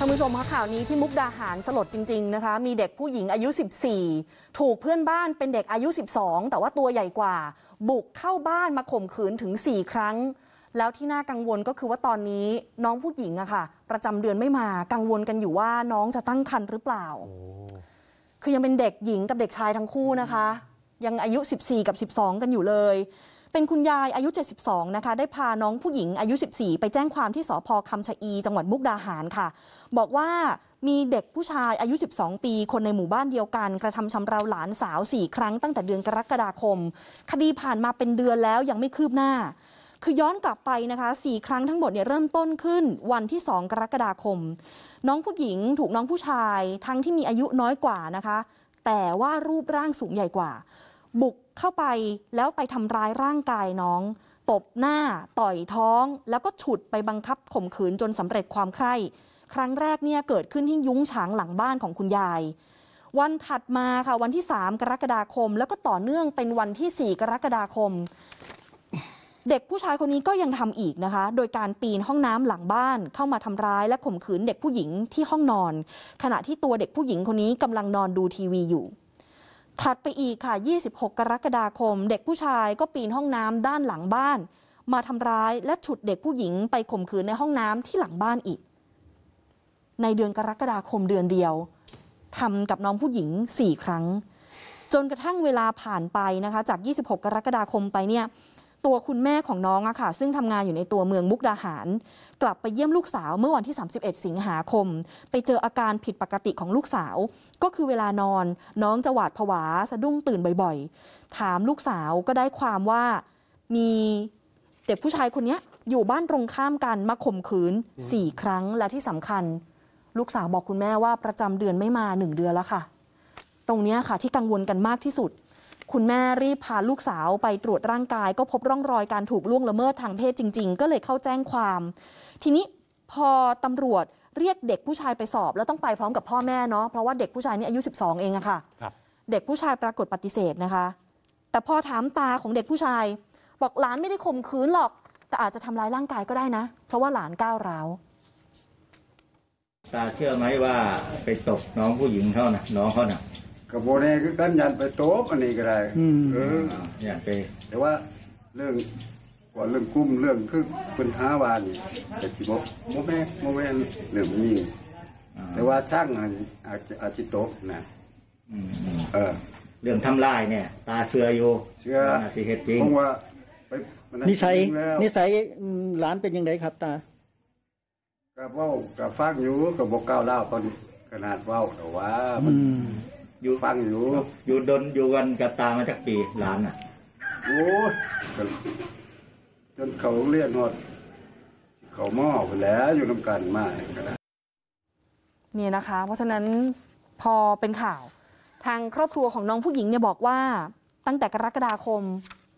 ท่านผู้ชมคะข่าวนี้ที่มุกดาหารสลดจริงๆนะคะ มีเด็กผู้หญิงอายุ 14 ถูกเพื่อนบ้านเป็นเด็กอายุ 12 แต่ว่าตัวใหญ่กว่า บุกเข้าบ้านมาข่มขืนถึง 4 ครั้ง แล้วที่น่ากังวลก็คือว่าตอนนี้น้องผู้หญิงอะค่ะประจำเดือนไม่มากังวลกันอยู่ว่าน้องจะตั้งครรภ์หรือเปล่า คือยังเป็นเด็กหญิงกับเด็กชายทั้งคู่นะคะ ยังอายุ 14 กับ 12 กันอยู่เลยเป็นคุณยายอายุ 72 นะคะ ได้พาน้องผู้หญิงอายุ 14 ไปแจ้งความที่สพคำชะอี จังหวัดมุกดาหารค่ะ บอกว่ามีเด็กผู้ชายอายุ 12 ปี คนในหมู่บ้านเดียวกัน กระทำชำเราหลานสาว 4 ครั้งตั้งแต่เดือนกรกฎาคม คดีผ่านมาเป็นเดือนแล้วยังไม่คืบหน้า คือย้อนกลับไปนะคะ4ครั้งทั้งหมดเนี่ยเริ่มต้นขึ้น วันที่ 2 กรกฎาคม น้องผู้หญิงถูกน้องผู้ชาย ทั้งที่มีอายุน้อยกว่านะคะ แต่ว่ารูปร่างสูงใหญ่กว่า บุกเข้าไปแล้วไปทำร้ายร่างกายน้อง ตบหน้าต่อยท้องแล้วก็ฉุดไปบังคับข่มขืนจนสำเร็จความใคร่ครั้งแรกเนี่ยเกิดขึ้นที่ยุ้งฉางหลังบ้านของคุณยาย วันถัดมาค่ะวันที่ 3 กรกฎาคม แล้วก็ต่อเนื่องเป็นวันที่ 4 กรกฎาคม เด็กผู้ชายคนนี้ก็ยังทำอีกนะคะ โดยการปีนห้องน้ำหลังบ้าน เข้ามาทำร้ายและข่มขืนเด็กผู้หญิงที่ห้องนอน ขณะที่ตัวเด็กผู้หญิงคนนี้กำลังนอนดูทีวีอยู่ถัดไปอีกค่ะ 26 กรกฎาคม เด็กผู้ชายก็ปีนห้องน้ำด้านหลังบ้าน มาทำร้ายและฉุดเด็กผู้หญิงไปข่มขืนในห้องน้ำที่หลังบ้านอีก ในเดือนกรกฎาคมเดือนเดียวทำกับน้องผู้หญิง 4 ครั้ง จนกระทั่งเวลาผ่านไปนะคะจาก 26 กรกฎาคมไปเนี่ยตัวคุณแม่ของน้องอะค่ะ ซึ่งทำงานอยู่ในตัวเมืองมุกดาหาร กลับไปเยี่ยมลูกสาวเมื่อวันที่ 31 สิงหาคม ไปเจออาการผิดปกติของลูกสาว ก็คือเวลานอนน้องจะหวาดผวาสะดุ้งตื่นบ่อยๆ ถามลูกสาวก็ได้ความว่ามีเด็กผู้ชายคนนี้อยู่บ้านตรงข้ามกันมาข่มขืนสี่ครั้งและที่สำคัญ ลูกสาวบอกคุณแม่ว่าประจำเดือนไม่มาหนึ่งเดือนแล้วค่ะตรงนี้ค่ะที่กังวลกันมากที่สุดคุณแม่รีบพาลูกสาวไปตรวจร่างกาย ก็พบร่องรอยการถูกล่วงละเมิดทางเพศจริงๆ ก็เลยเข้าแจ้งความ ทีนี้พอตำรวจเรียกเด็กผู้ชายไปสอบ แล้วต้องไปพร้อมกับพ่อแม่เนาะ เพราะว่าเด็กผู้ชายนี่อายุ 12 เองอะค่ะเด็กผู้ชายปรากฏปฏิเสธนะคะ แต่พอถามตาของเด็กผู้ชาย บอกหลานไม่ได้ข่มขืนหรอก แต่อาจจะทำร้ายร่างกายก็ได้นะ เพราะว่าหลานก้าวร้าวตาเชื่อไหมว่าไปตบน้องผู้หญิงเขานะน้องเขานะกระโบนี่คือกันยันไปโต๊ะอันนี้ก็ได้ออเนี่ยไปแต่ว่าเรื่องก่อนเรื่องกุ้มเรื่องคือปัญหาวานแต่ที่บอกโมแม่โมแม่นหลื่องนี่แต่ว่าสร้างอาจจะอาจจะโต๊ะนะเออ เรื่องทำลายเนี่ยตาเสื่ออยู่เสื่อสิเหตุจริงว่านิสัยนิสัยหลานเป็นยังไงครับตากับเว้ากับฟังอยู่กับบอกก้าวเล่าวอ็ขนาดเว้าแต่ว่ามันอยู่ฟังอยู่อยู่ดนอยู่กันกับตามาจากปีหลานอ่ะโอ้ยจนจนเขาเรียนหอดเขาหม้อไปแล้วอยู่น้ำกันมากนนี่นะคะ เพราะฉะนั้นพอเป็นข่าว ทางครอบครัวของน้องผู้หญิงเนี่ยบอกว่า ตั้งแต่กรกฎาคม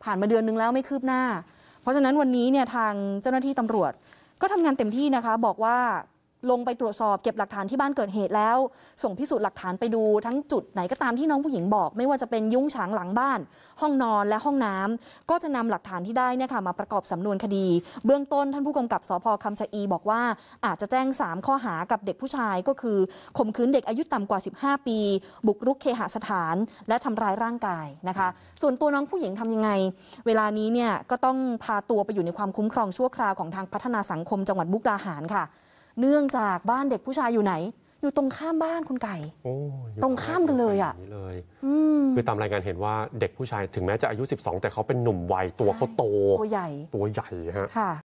ผ่านมาเดือนนึงแล้วไม่คืบหน้า เพราะฉะนั้นวันนี้เนี่ยทางเจ้าหน้าที่ตำรวจก็ทำงานเต็มที่นะคะ บอกว่าลงไปตรวจสอบเก็บหลักฐานที่บ้านเกิดเหตุแล้ว ส่งพิสูจน์หลักฐานไปดูทั้งจุดไหนก็ตามที่น้องผู้หญิงบอก ไม่ว่าจะเป็นยุ้งฉางหลังบ้าน ห้องนอนและห้องน้ำ ก็จะนำหลักฐานที่ได้เนี่ยค่ะมาประกอบสำนวนคดี เบื้องต้นท่านผู้กำกับสพคำชะอี บอกว่าอาจจะแจ้ง 3 ข้อหากับเด็กผู้ชายก็คือข่มขืนเด็กอายุต่ำกว่า 15 ปี บุกรุกเคหสถาน และทำร้ายร่างกายนะคะส่วนตัวน้องผู้หญิงทำยังไง เวลานี้เนี่ยก็ต้องพาตัวไปอยู่ในความคุ้มครองชั่วคราวของทางพัฒนาสังคมจังหวัดมุกดาหารค่ะเนื่องจากบ้านเด็กผู้ชายอยู่ไหน อยู่ตรงข้ามบ้านคุณไก่ตรงข้ามกันเลยอ่ะเลยคือตามรายงานเห็นว่าเด็กผู้ชายถึงแม้จะอายุ 12 แต่เขาเป็นหนุ่มวัยตัวเขาโตตัวใหญ่ตัวใหญ่ฮะ